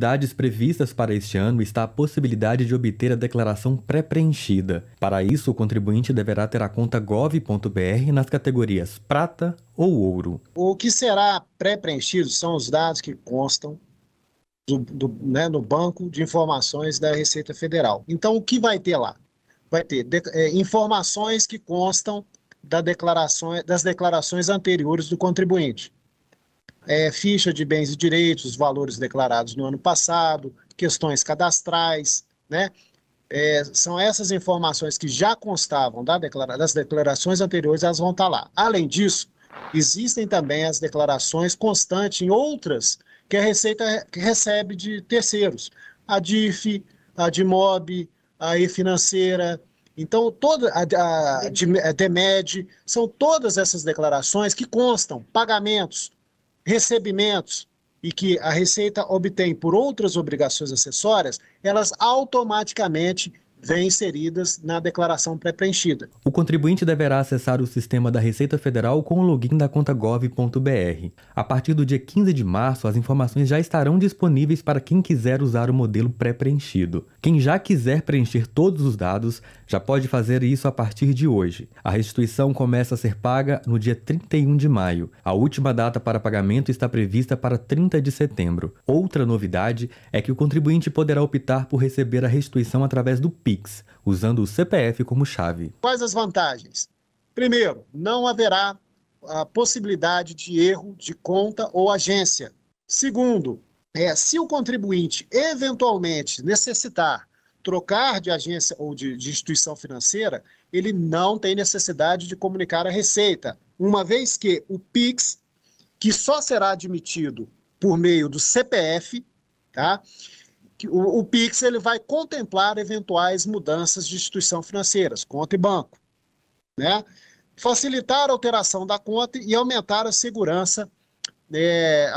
atividades previstas para este ano está a possibilidade de obter a declaração pré-preenchida. Para isso, o contribuinte deverá ter a conta gov.br nas categorias prata ou ouro. O que será pré-preenchido são os dados que constam do, do, né, no banco de informações da Receita Federal. Então, o que vai ter lá? Vai ter de, é, informações que constam da das declarações anteriores do contribuinte é, ficha de bens e direitos, valores declarados no ano passado, questões cadastrais, né? É, são essas informações que já constavam da declara das declarações anteriores, elas vão estar tá lá. Além disso, existem também as declarações constantes em outras que a Receita recebe de terceiros, a DIF, a DIMOB, a E-Financeira, então, toda a, a, a DEMED, são todas essas declarações que constam pagamentos, recebimentos e que a Receita obtém por outras obrigações acessórias, elas automaticamente vêm inseridas na declaração pré-preenchida. O contribuinte deverá acessar o sistema da Receita Federal com o login da conta gov.br. A partir do dia 15 de março, as informações já estarão disponíveis para quem quiser usar o modelo pré-preenchido. Quem já quiser preencher todos os dados já pode fazer isso a partir de hoje. A restituição começa a ser paga no dia 31 de maio. A última data para pagamento está prevista para 30 de setembro. Outra novidade é que o contribuinte poderá optar por receber a restituição através do Pix, usando o CPF como chave. Quais as vantagens? Primeiro, não haverá a possibilidade de erro de conta ou agência. Segundo, é, se o contribuinte eventualmente necessitar trocar de agência ou de, de, instituição financeira, ele não tem necessidade de comunicar a Receita, uma vez que o PIX, que só será admitido por meio do CPF, tá? o, o Pix ele vai contemplar eventuais mudanças de instituição financeiras, conta e banco, né? facilitar a alteração da conta e aumentar a segurança é,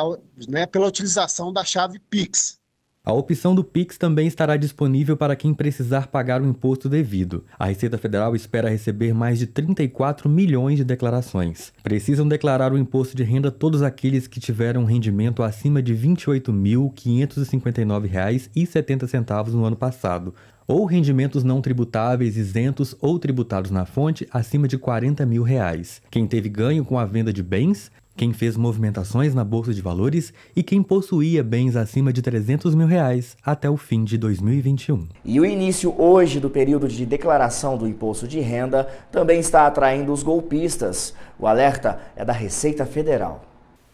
né, pela utilização da chave Pix. A opção do Pix também estará disponível para quem precisar pagar o imposto devido. A Receita Federal espera receber mais de 34 milhões de declarações. Precisam declarar o imposto de renda todos aqueles que tiveram rendimento acima de R$ 28.559,70 no ano passado, ou rendimentos não tributáveis isentos ou tributados na fonte acima de 40 mil reais. Quem teve ganho com a venda de bens quem fez movimentações na bolsa de valores e quem possuía bens acima de 300 mil reais até o fim de 2021. E o início hoje do período de declaração do imposto de renda também está atraindo os golpistas. O alerta é da Receita Federal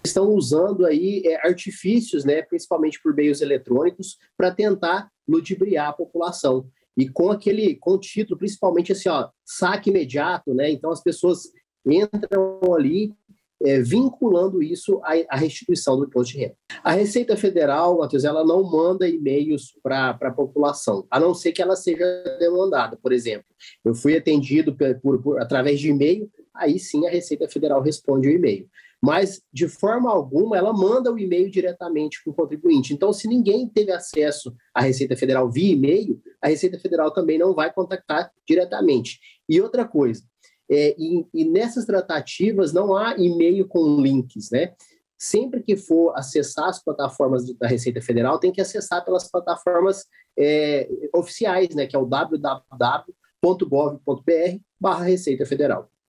estão usando aí é, artifícios, né, principalmente por meios eletrônicos, para tentar ludibriar a população. E com aquele, com o título, principalmente assim, ó, saque imediato, né? Então as pessoas entram ali é, vinculando isso à, à, restituição do imposto de renda. A Receita Federal, Matheus, ela não manda e-mails para a população, a não ser que ela seja demandada. Por exemplo, eu fui atendido por, por, por através de e-mail, aí sim a Receita Federal responde o e-mail. Mas, de forma alguma, ela manda o e-mail diretamente para o contribuinte. Então, se ninguém teve acesso à Receita Federal via e-mail, a Receita Federal também não vai contactar diretamente. E outra coisa, é, e, e, nessas tratativas não há e-mail com links, né? Sempre que for acessar as plataformas da Receita Federal, tem que acessar pelas plataformas é, oficiais, né? Que é o www.gov.br barra Receita Federal.